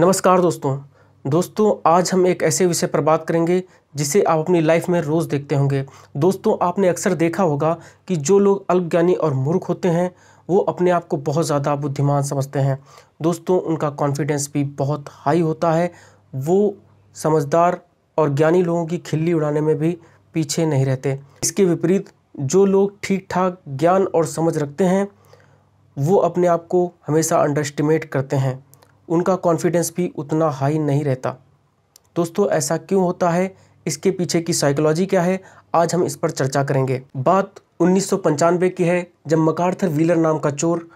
नमस्कार दोस्तों दोस्तों आज हम एक ऐसे विषय पर बात करेंगे जिसे आप अपनी लाइफ में रोज़ देखते होंगे दोस्तों आपने अक्सर देखा होगा कि जो लोग अल्पज्ञानी और मूर्ख होते हैं वो अपने आप को बहुत ज़्यादा बुद्धिमान समझते हैं दोस्तों उनका कॉन्फिडेंस भी बहुत हाई होता है वो समझदार और ज्ञानी लोगों की खिल्ली उड़ाने में भी पीछे नहीं रहते इसके विपरीत जो लोग ठीक ठाक ज्ञान और समझ रखते हैं वो अपने आप को हमेशा अंडरस्टिमेट करते हैं उनका कॉन्फिडेंस भी उतना हाई नहीं रहता दोस्तों ऐसा क्यों होता है इसके पीछे की साइकोलॉजी क्या है आज हम इस पर चर्चा करेंगे बात उन्नीस की है जब मकारथर व्हीलर नाम का चोर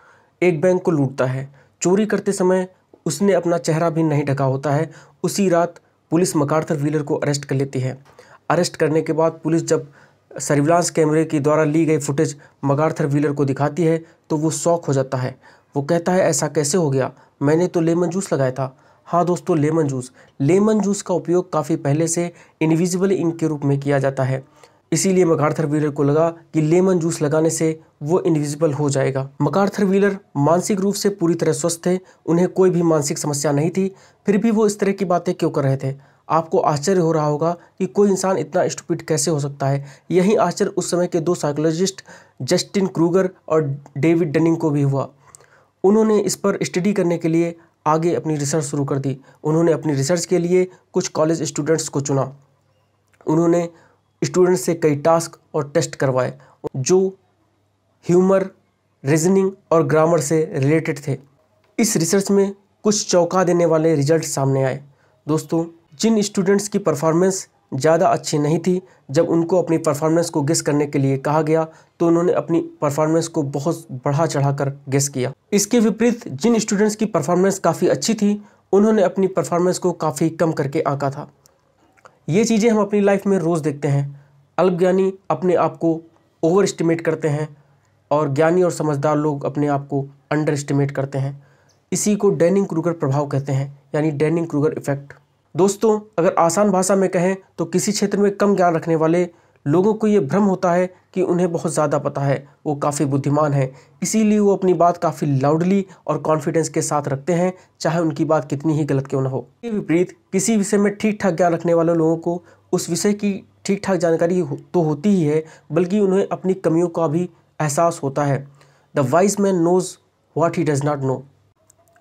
एक बैंक को लूटता है चोरी करते समय उसने अपना चेहरा भी नहीं ढका होता है उसी रात पुलिस मकारथर व्हीलर को अरेस्ट कर लेती है अरेस्ट करने के बाद पुलिस जब सर्विलांस कैमरे के द्वारा ली गई फुटेज मकारथर व्हीलर को दिखाती है तो वो शौक हो जाता है वो कहता है ऐसा कैसे हो गया मैंने तो लेमन जूस लगाया था हाँ दोस्तों लेमन जूस लेमन जूस का उपयोग काफ़ी पहले से इनविजिबल इंक के रूप में किया जाता है इसीलिए मकार्थर व्हीलर को लगा कि लेमन जूस लगाने से वो इनविजिबल हो जाएगा मकारथर व्हीलर मानसिक रूप से पूरी तरह स्वस्थ थे उन्हें कोई भी मानसिक समस्या नहीं थी फिर भी वो इस तरह की बातें क्यों कर रहे थे आपको आश्चर्य हो रहा होगा कि कोई इंसान इतना स्टूपिट कैसे हो सकता है यही आश्चर्य उस समय के दो साइकोलॉजिस्ट जस्टिन क्रूगर और डेविड डनिंग को भी हुआ उन्होंने इस पर स्टडी करने के लिए आगे अपनी रिसर्च शुरू कर दी उन्होंने अपनी रिसर्च के लिए कुछ कॉलेज स्टूडेंट्स को चुना उन्होंने स्टूडेंट्स से कई टास्क और टेस्ट करवाए जो ह्यूमर रीजनिंग और ग्रामर से रिलेटेड थे इस रिसर्च में कुछ चौंका देने वाले रिजल्ट सामने आए दोस्तों जिन स्टूडेंट्स की परफॉर्मेंस ज़्यादा अच्छी नहीं थी जब उनको अपनी परफॉर्मेंस को गेस करने के लिए कहा गया तो उन्होंने अपनी परफॉर्मेंस को बहुत बढ़ा चढ़ाकर गेस किया इसके विपरीत जिन स्टूडेंट्स की परफॉर्मेंस काफ़ी अच्छी थी उन्होंने अपनी परफॉर्मेंस को काफ़ी कम करके आंका था ये चीज़ें हम अपनी लाइफ में रोज़ देखते हैं अल्प ज्ञानी अपने आप को ओवर एस्टिमेट करते हैं और ज्ञानी और समझदार लोग अपने आप को अंडर एस्टिमेट करते हैं इसी को डैनिंग क्रूगर प्रभाव कहते हैं यानी डैनिंग क्रूगर इफेक्ट दोस्तों अगर आसान भाषा में कहें तो किसी क्षेत्र में कम ज्ञान रखने वाले लोगों को ये भ्रम होता है कि उन्हें बहुत ज़्यादा पता है वो काफ़ी बुद्धिमान है इसीलिए वो अपनी बात काफ़ी लाउडली और कॉन्फिडेंस के साथ रखते हैं चाहे उनकी बात कितनी ही गलत क्यों ना हो के विपरीत किसी विषय में ठीक ठाक ज्ञान रखने वाले लोगों को उस विषय की ठीक ठाक जानकारी हो, तो होती ही है बल्कि उन्हें अपनी कमियों का भी एहसास होता है the wise man knows what he does not know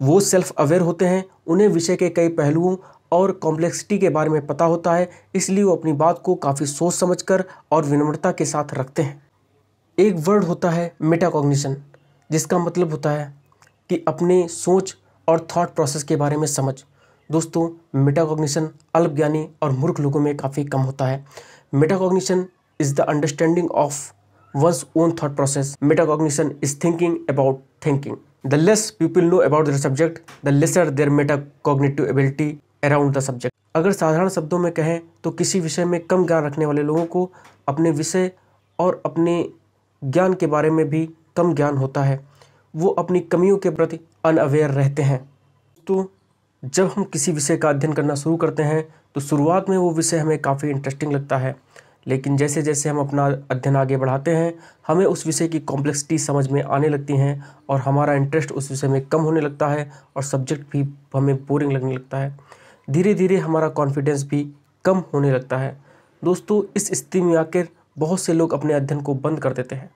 वो सेल्फ अवेयर होते हैं उन्हें विषय के कई पहलुओं और कॉम्प्लेक्सिटी के बारे में पता होता है इसलिए वो अपनी बात को काफ़ी सोच समझकर और विनम्रता के साथ रखते हैं एक वर्ड होता है मेटाकॉग्निशन जिसका मतलब होता है कि अपने सोच और थॉट प्रोसेस के बारे में समझ दोस्तों मेटाकॉग्निशन अल्प ज्ञानी और मूर्ख लोगों में काफ़ी कम होता है metacognition is the understanding of one's own thought process metacognition is thinking about thinking the less people know about their subject the lesser their metacognitive ability around the subject अगर साधारण शब्दों में कहें तो किसी विषय में कम ज्ञान रखने वाले लोगों को अपने विषय और अपने ज्ञान के बारे में भी कम ज्ञान होता है वो अपनी कमियों के प्रति अनअवेयर रहते हैं तो जब हम किसी विषय का अध्ययन करना शुरू करते हैं तो शुरुआत में वो विषय हमें काफ़ी इंटरेस्टिंग लगता है लेकिन जैसे जैसे हम अपना अध्ययन आगे बढ़ाते हैं हमें उस विषय की कॉम्प्लेक्सिटी समझ में आने लगती हैं और हमारा इंटरेस्ट उस विषय में कम होने लगता है और सब्जेक्ट भी हमें बोरिंग लगने लगता है धीरे धीरे हमारा कॉन्फिडेंस भी कम होने लगता है दोस्तों इस स्थिति में आकर बहुत से लोग अपने अध्ययन को बंद कर देते हैं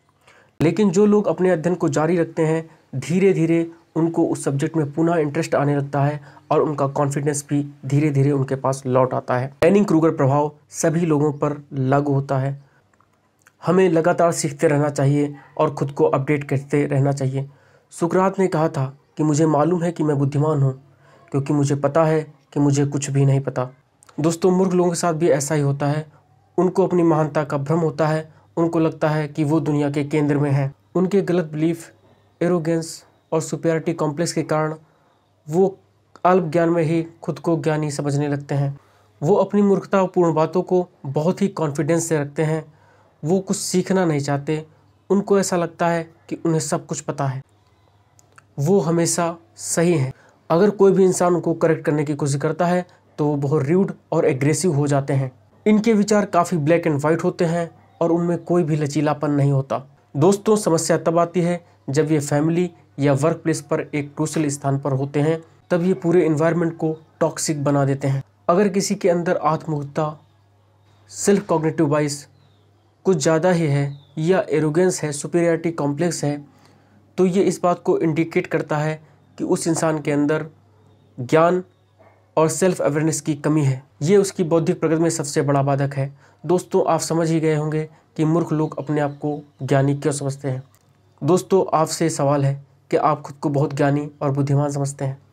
लेकिन जो लोग अपने अध्ययन को जारी रखते हैं धीरे धीरे उनको उस सब्जेक्ट में पुनः इंटरेस्ट आने लगता है और उनका कॉन्फिडेंस भी धीरे धीरे उनके पास लौट आता है डैनिंग क्रूगर प्रभाव सभी लोगों पर लागू होता है हमें लगातार सीखते रहना चाहिए और खुद को अपडेट करते रहना चाहिए सुकरात ने कहा था कि मुझे मालूम है कि मैं बुद्धिमान हूँ क्योंकि मुझे पता है कि मुझे कुछ भी नहीं पता दोस्तों मूर्ख लोगों के साथ भी ऐसा ही होता है उनको अपनी महानता का भ्रम होता है उनको लगता है कि वो दुनिया के केंद्र में हैं उनके गलत बिलीफ एरोगेंस और सुपेरिटी कॉम्प्लेक्स के कारण वो अल्प ज्ञान में ही खुद को ज्ञानी समझने लगते हैं वो अपनी मूर्खतापूर्ण बातों को बहुत ही कॉन्फिडेंस से रखते हैं वो कुछ सीखना नहीं चाहते उनको ऐसा लगता है कि उन्हें सब कुछ पता है वो हमेशा सही हैं अगर कोई भी इंसान उनको करेक्ट करने की कोशिश करता है तो वो बहुत रूड और एग्रेसिव हो जाते हैं इनके विचार काफ़ी ब्लैक एंड वाइट होते हैं और उनमें कोई भी लचीलापन नहीं होता दोस्तों समस्या तब आती है जब ये फैमिली या वर्क प्लेस पर एक क्रूशल स्थान पर होते हैं तब ये पूरे इन्वायरमेंट को टॉक्सिक बना देते हैं अगर किसी के अंदर आत्महुता सेल्फ कॉग्नेटिव वाइस कुछ ज़्यादा ही है या एरोगेंस है सुपेरियरिटी कॉम्प्लेक्स है तो ये इस बात को इंडिकेट करता है कि उस इंसान के अंदर ज्ञान और सेल्फ अवेयरनेस की कमी है ये उसकी बौद्धिक प्रगति में सबसे बड़ा बाधक है दोस्तों आप समझ ही गए होंगे कि मूर्ख लोग अपने आप को ज्ञानी क्यों समझते हैं दोस्तों आपसे सवाल है कि आप खुद को बहुत ज्ञानी और बुद्धिमान समझते हैं